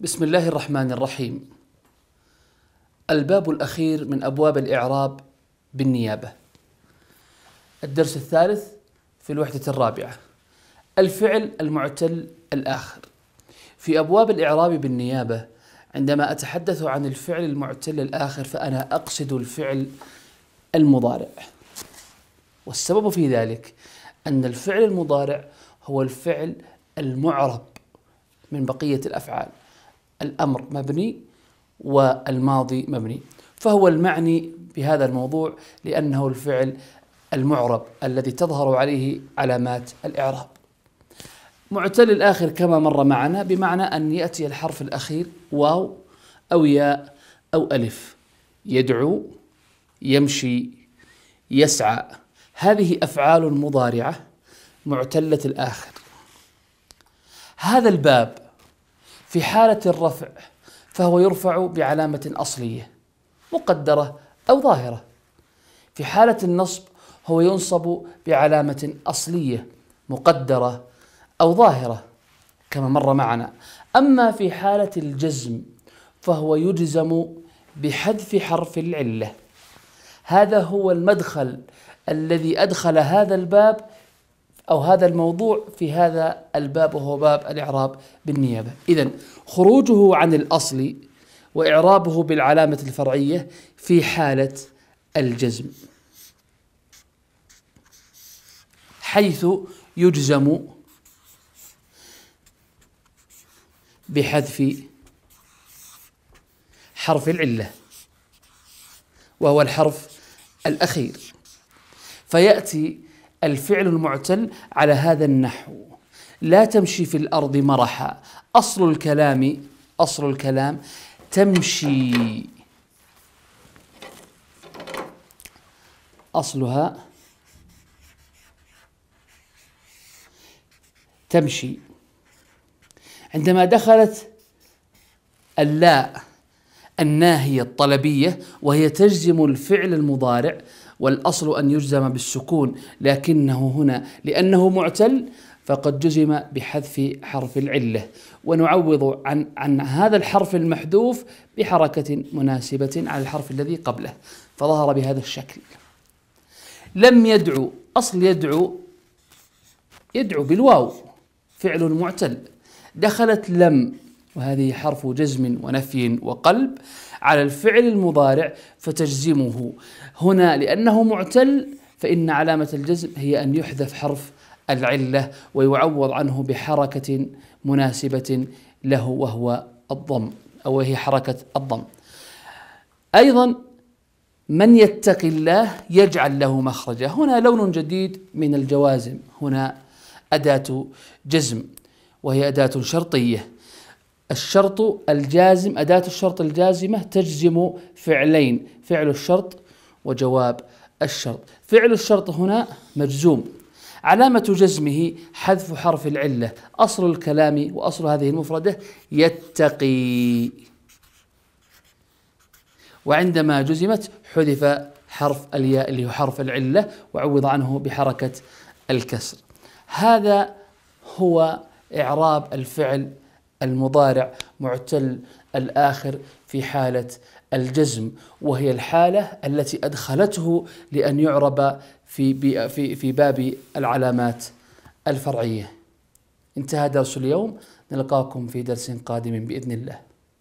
بسم الله الرحمن الرحيم الباب الأخير من أبواب الإعراب بالنيابة الدرس الثالث في الوحدة الرابعة الفعل المعتل الآخر في أبواب الإعراب بالنيابة عندما أتحدث عن الفعل المعتل الآخر فأنا أقصد الفعل المضارع والسبب في ذلك أن الفعل المضارع هو الفعل المعرب من بقية الأفعال الأمر مبني والماضي مبني فهو المعني بهذا الموضوع لأنه الفعل المعرب الذي تظهر عليه علامات الإعراب معتل الآخر كما مر معنا بمعنى أن يأتي الحرف الأخير واو أو ياء أو ألف يدعو يمشي يسعى هذه أفعال مضارعة معتلة الآخر هذا الباب في حالة الرفع فهو يرفع بعلامة أصلية مقدرة أو ظاهرة في حالة النصب هو ينصب بعلامة أصلية مقدرة أو ظاهرة كما مر معنا أما في حالة الجزم فهو يجزم بحذف حرف العلة هذا هو المدخل الذي أدخل هذا الباب أو هذا الموضوع في هذا الباب وهو باب الإعراب بالنيابة إذا خروجه عن الأصل وإعرابه بالعلامة الفرعية في حالة الجزم حيث يجزم بحذف حرف العله وهو الحرف الاخير فياتي الفعل المعتل على هذا النحو لا تمشي في الأرض مرحا أصل الكلام أصل الكلام تمشي أصلها تمشي عندما دخلت اللاء الناهية الطلبية وهي تجزم الفعل المضارع والأصل أن يجزم بالسكون لكنه هنا لأنه معتل فقد جزم بحذف حرف العلة ونعوض عن عن هذا الحرف المحذوف بحركة مناسبة على الحرف الذي قبله فظهر بهذا الشكل لم يدعو أصل يدعو يدعو بالواو فعل معتل دخلت لم وهذه حرف جزم ونفي وقلب على الفعل المضارع فتجزمه هنا لأنه معتل فإن علامة الجزم هي أن يحذف حرف العلة ويعوض عنه بحركة مناسبة له وهو الضم أو وهي حركة الضم أيضا من يتق الله يجعل له مخرجا هنا لون جديد من الجوازم هنا أداة جزم وهي أداة شرطية الشرط الجازم أداة الشرط الجازمة تجزم فعلين فعل الشرط وجواب الشرط فعل الشرط هنا مجزوم علامة جزمه حذف حرف العلة أصل الكلام وأصل هذه المفردة يتقي وعندما جزمت حذف حرف الياء اللي هو حرف العلة وعوض عنه بحركة الكسر هذا هو إعراب الفعل المضارع معتل الآخر في حالة الجزم وهي الحالة التي أدخلته لأن يعرب في في في باب العلامات الفرعية انتهى درس اليوم نلقاكم في درس قادم بإذن الله